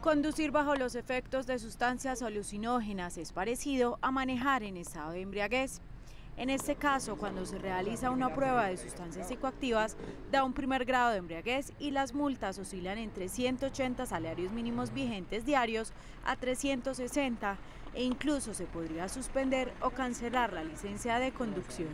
Conducir bajo los efectos de sustancias alucinógenas es parecido a manejar en estado de embriaguez. En este caso, cuando se realiza una prueba de sustancias psicoactivas, da un primer grado de embriaguez y las multas oscilan entre 180 salarios mínimos vigentes diarios a 360 e incluso se podría suspender o cancelar la licencia de conducción.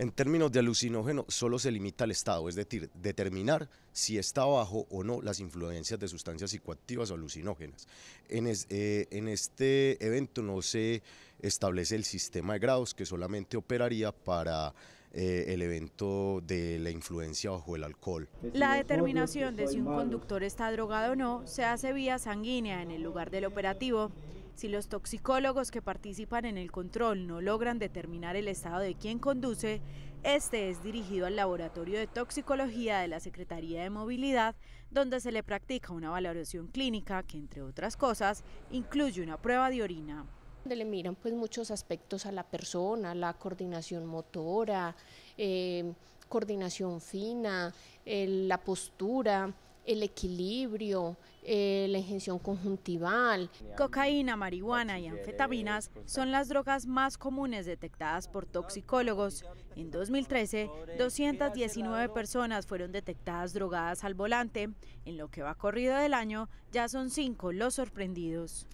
En términos de alucinógeno, solo se limita al estado, es decir, determinar si está bajo o no las influencias de sustancias psicoactivas o alucinógenas. En, eh, en este evento no se establece el sistema de grados que solamente operaría para eh, el evento de la influencia bajo el alcohol. La determinación de si un conductor está drogado o no se hace vía sanguínea en el lugar del operativo. Si los toxicólogos que participan en el control no logran determinar el estado de quien conduce, este es dirigido al Laboratorio de Toxicología de la Secretaría de Movilidad, donde se le practica una valoración clínica que, entre otras cosas, incluye una prueba de orina donde le miran pues muchos aspectos a la persona, la coordinación motora, eh, coordinación fina, la postura, el equilibrio, eh, la ingención conjuntival. Cocaína, marihuana y anfetaminas son las drogas más comunes detectadas por toxicólogos. En 2013, 219 personas fueron detectadas drogadas al volante. En lo que va corrido del año, ya son cinco los sorprendidos.